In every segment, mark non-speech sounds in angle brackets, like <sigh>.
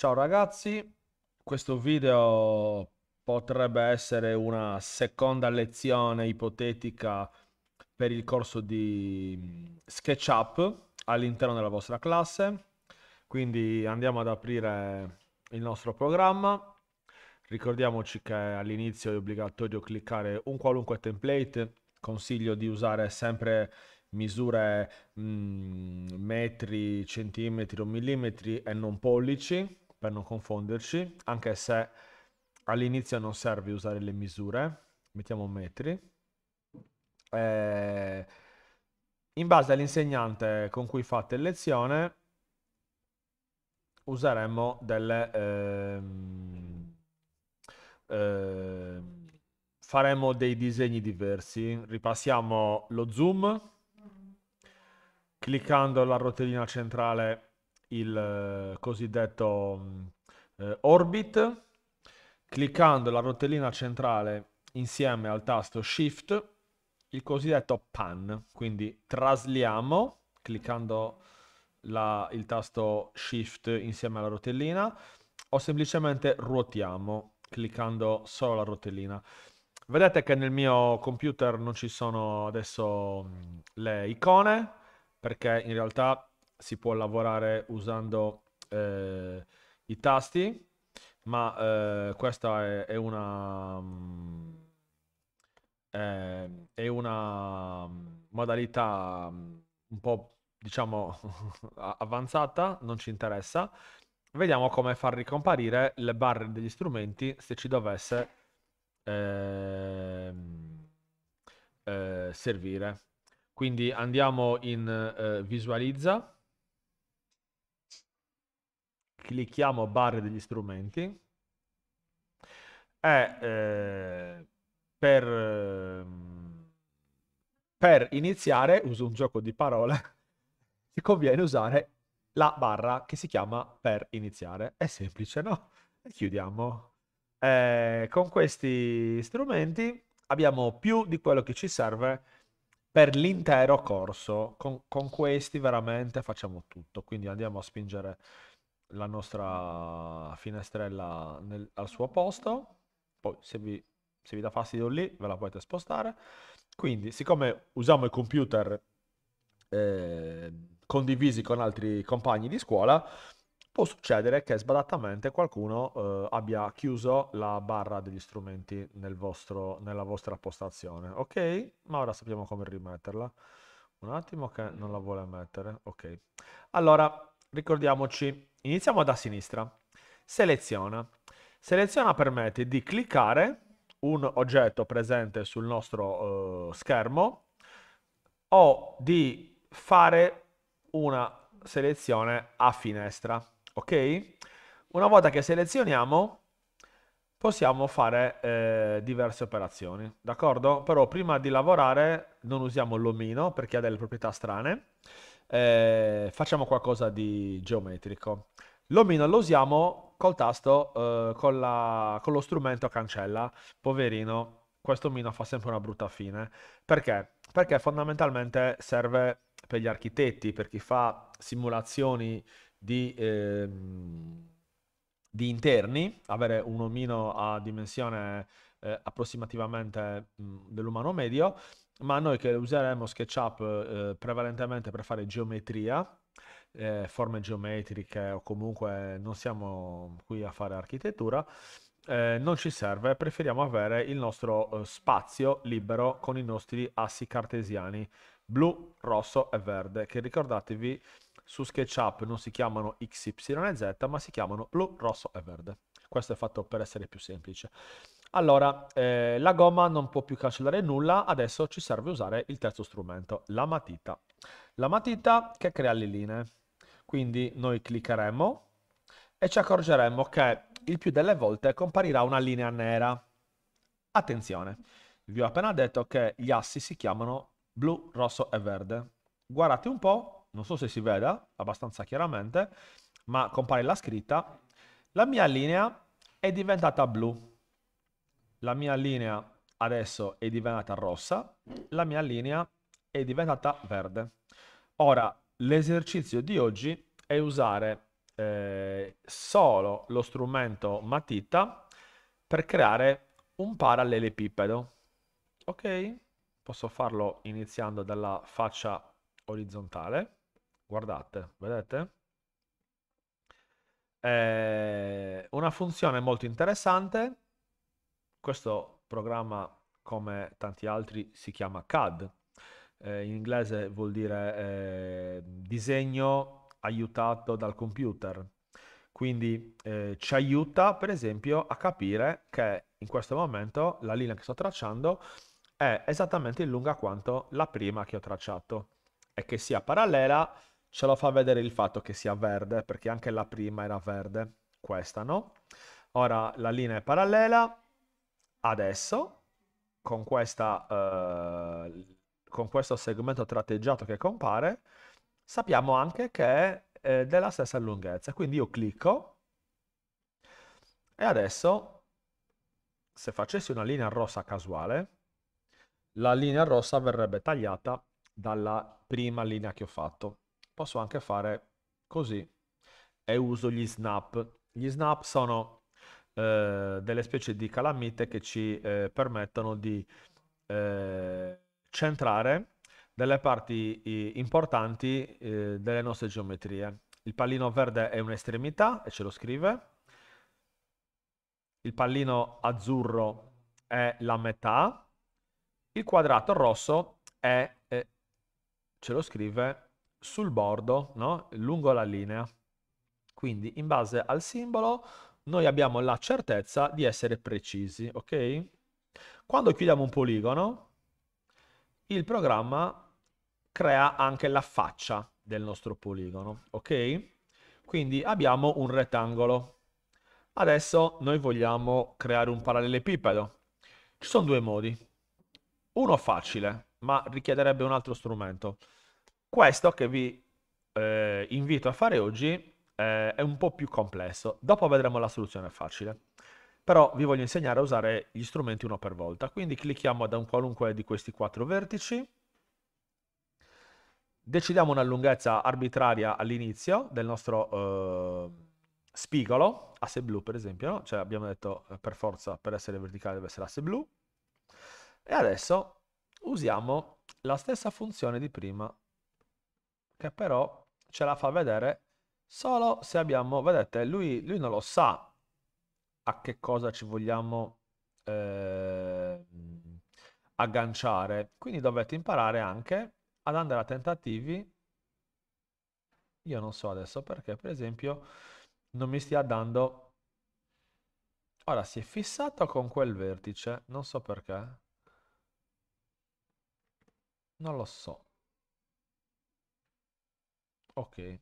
Ciao ragazzi, questo video potrebbe essere una seconda lezione ipotetica per il corso di SketchUp all'interno della vostra classe. Quindi andiamo ad aprire il nostro programma. Ricordiamoci che all'inizio è obbligatorio cliccare un qualunque template. Consiglio di usare sempre misure mh, mm, metri, centimetri o millimetri e non pollici per non confonderci, anche se all'inizio non serve usare le misure, mettiamo metri. Eh, in base all'insegnante con cui fate lezione, useremo delle... Ehm, eh, faremo dei disegni diversi. Ripassiamo lo zoom, cliccando la rotellina centrale il eh, cosiddetto mm, eh, Orbit, cliccando la rotellina centrale insieme al tasto Shift, il cosiddetto Pan. Quindi trasliamo, cliccando la, il tasto Shift insieme alla rotellina, o semplicemente ruotiamo, cliccando solo la rotellina. Vedete che nel mio computer non ci sono adesso mm, le icone, perché in realtà si può lavorare usando eh, i tasti, ma eh, questa è, è una... Mm, è, è una modalità mm, un po' diciamo <laughs> avanzata, non ci interessa. Vediamo come far ricomparire le barre degli strumenti se ci dovesse eh, eh, servire. Quindi andiamo in eh, visualizza clicchiamo barre degli strumenti è eh, per, ehm, per iniziare, uso un gioco di parole, ti <laughs> conviene usare la barra che si chiama per iniziare. È semplice, no? E chiudiamo. Eh, con questi strumenti abbiamo più di quello che ci serve per l'intero corso. Con, con questi veramente facciamo tutto, quindi andiamo a spingere la nostra finestrella nel, al suo posto, poi se vi, se vi dà fastidio lì ve la potete spostare. Quindi siccome usiamo i computer eh, condivisi con altri compagni di scuola, può succedere che sbadatamente qualcuno eh, abbia chiuso la barra degli strumenti nel vostro, nella vostra postazione. Ok, ma ora sappiamo come rimetterla. Un attimo che non la vuole mettere. Ok. Allora, ricordiamoci, iniziamo da sinistra. Seleziona. Seleziona permette di cliccare un oggetto presente sul nostro eh, schermo o di fare una selezione a finestra, ok? Una volta che selezioniamo possiamo fare eh, diverse operazioni, d'accordo? Però prima di lavorare non usiamo l'omino perché ha delle proprietà strane. Eh, facciamo qualcosa di geometrico. L'omino lo usiamo col tasto, eh, con, la, con, lo strumento cancella. Poverino, questo omino fa sempre una brutta fine. Perché? Perché fondamentalmente serve per gli architetti, per chi fa simulazioni di, eh, di interni, avere un omino a dimensione eh, approssimativamente mm, dell'umano medio ma noi che useremo SketchUp eh, prevalentemente per fare geometria, eh, forme geometriche o comunque non siamo qui a fare architettura, eh, non ci serve, preferiamo avere il nostro eh, spazio libero con i nostri assi cartesiani blu, rosso e verde, che ricordatevi su SketchUp non si chiamano X, Y e Z, ma si chiamano blu, rosso e verde. Questo è fatto per essere più semplice. Allora, eh, la gomma non può più cancellare nulla, adesso ci serve usare il terzo strumento, la matita. La matita che crea le linee. Quindi noi cliccheremo e ci accorgeremo che il più delle volte comparirà una linea nera. Attenzione, vi ho appena detto che gli assi si chiamano blu, rosso e verde. Guardate un po', non so se si veda abbastanza chiaramente, ma compare la scritta. La mia linea è diventata blu la mia linea adesso è diventata rossa, la mia linea è diventata verde. Ora, l'esercizio di oggi è usare eh, solo lo strumento matita per creare un parallelepipedo. Ok? Posso farlo iniziando dalla faccia orizzontale. Guardate, vedete? È eh, una funzione molto interessante questo programma, come tanti altri, si chiama CAD. Eh, in inglese vuol dire eh, disegno aiutato dal computer. Quindi eh, ci aiuta, per esempio, a capire che in questo momento la linea che sto tracciando è esattamente lunga quanto la prima che ho tracciato e che sia parallela ce lo fa vedere il fatto che sia verde perché anche la prima era verde questa no ora la linea è parallela Adesso, con, questa, uh, con questo segmento tratteggiato che compare, sappiamo anche che è della stessa lunghezza. Quindi io clicco e adesso, se facessi una linea rossa casuale, la linea rossa verrebbe tagliata dalla prima linea che ho fatto. Posso anche fare così e uso gli snap. Gli snap sono eh, delle specie di calamite che ci eh, permettono di eh, centrare delle parti importanti eh, delle nostre geometrie. Il pallino verde è un'estremità e ce lo scrive. Il pallino azzurro è la metà. Il quadrato rosso è, eh, ce lo scrive, sul bordo, no? lungo la linea. Quindi in base al simbolo noi abbiamo la certezza di essere precisi, ok? Quando chiudiamo un poligono, il programma crea anche la faccia del nostro poligono, ok? Quindi abbiamo un rettangolo. Adesso noi vogliamo creare un parallelepipedo. Ci sono due modi. Uno facile, ma richiederebbe un altro strumento. Questo che vi eh, invito a fare oggi eh, è un po' più complesso. Dopo vedremo la soluzione facile. Però vi voglio insegnare a usare gli strumenti uno per volta. Quindi clicchiamo da un qualunque di questi quattro vertici. Decidiamo una lunghezza arbitraria all'inizio del nostro eh, spigolo, asse blu per esempio, no? cioè abbiamo detto eh, per forza per essere verticale deve essere asse blu. E adesso usiamo la stessa funzione di prima, che però ce la fa vedere Solo se abbiamo, vedete, lui, lui non lo sa a che cosa ci vogliamo eh, agganciare. Quindi dovete imparare anche ad andare a tentativi. Io non so adesso perché, per esempio, non mi stia dando... Ora si è fissato con quel vertice, non so perché. Non lo so. Ok.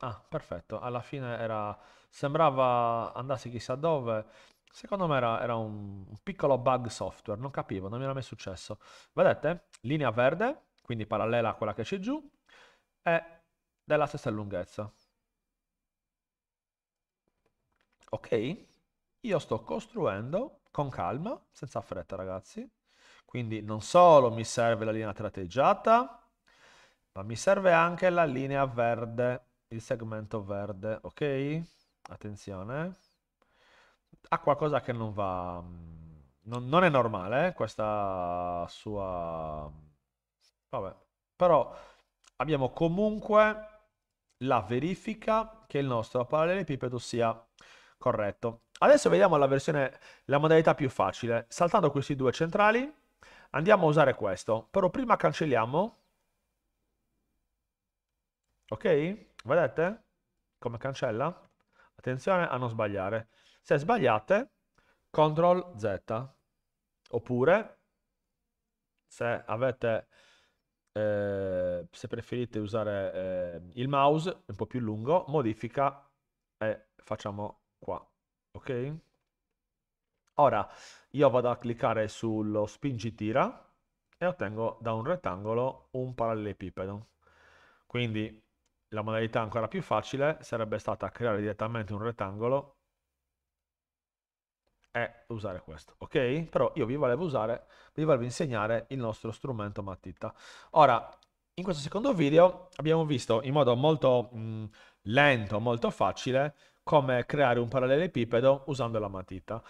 Ah, perfetto. Alla fine era... sembrava andasse chissà dove. Secondo me era, era un piccolo bug software, non capivo, non mi era mai successo. Vedete? Linea verde, quindi parallela a quella che c'è giù, è della stessa lunghezza. Ok? Io sto costruendo con calma, senza fretta ragazzi. Quindi non solo mi serve la linea tratteggiata, ma mi serve anche la linea verde il segmento verde, ok? Attenzione. Ha qualcosa che non va... Mm, non, non è normale eh, questa sua... Vabbè. Però abbiamo comunque la verifica che il nostro parallelepipedo sia corretto. Adesso vediamo la versione, la modalità più facile. Saltando questi due centrali andiamo a usare questo, però prima cancelliamo. Ok? Vedete come cancella? Attenzione a non sbagliare. Se sbagliate, CTRL Z. Oppure, se avete... Eh, se preferite usare eh, il mouse un po' più lungo, modifica e facciamo qua, ok? Ora io vado a cliccare sullo spingi tira e ottengo da un rettangolo un parallelepipedo. Quindi la modalità ancora più facile sarebbe stata creare direttamente un rettangolo e usare questo, ok? Però io vi volevo usare, vi volevo insegnare il nostro strumento matita. Ora, in questo secondo video abbiamo visto in modo molto mh, lento, molto facile, come creare un parallelepipedo usando la matita.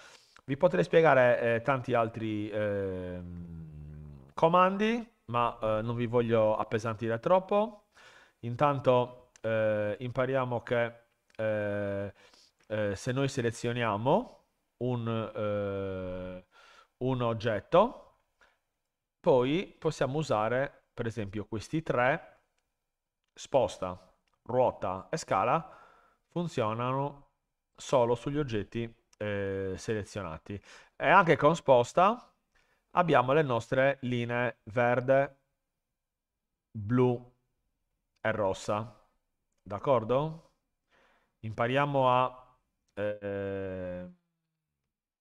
Vi potrei spiegare eh, tanti altri eh, comandi, ma eh, non vi voglio appesantire troppo. Intanto eh, impariamo che eh, eh se noi selezioniamo un, eh, un oggetto, poi possiamo usare per esempio questi tre, sposta, ruota e scala, funzionano solo sugli oggetti eh, selezionati. E anche con sposta abbiamo le nostre linee verde, blu è rossa. D'accordo? Impariamo a, eh,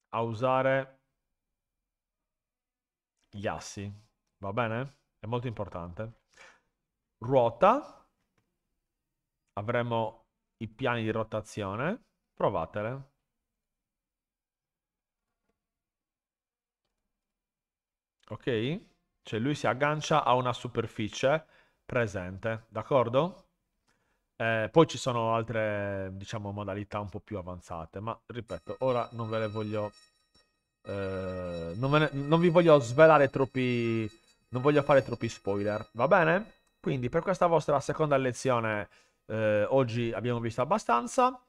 a usare gli assi. Va bene? È molto importante. Ruota. Avremo i piani di rotazione. Provatele. Ok? Cioè lui si aggancia a una superficie presente, d'accordo? Eh, poi ci sono altre, diciamo, modalità un po' più avanzate, ma ripeto, ora non ve le voglio... Eh, non, ve ne, non vi voglio svelare troppi... non voglio fare troppi spoiler, va bene? Quindi per questa vostra seconda lezione eh, oggi abbiamo visto abbastanza.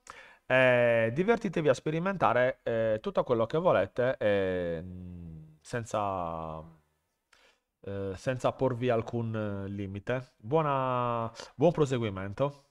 Eh, divertitevi a sperimentare eh, tutto quello che volete eh, senza eh, senza porvi alcun eh, limite. Buona, buon proseguimento.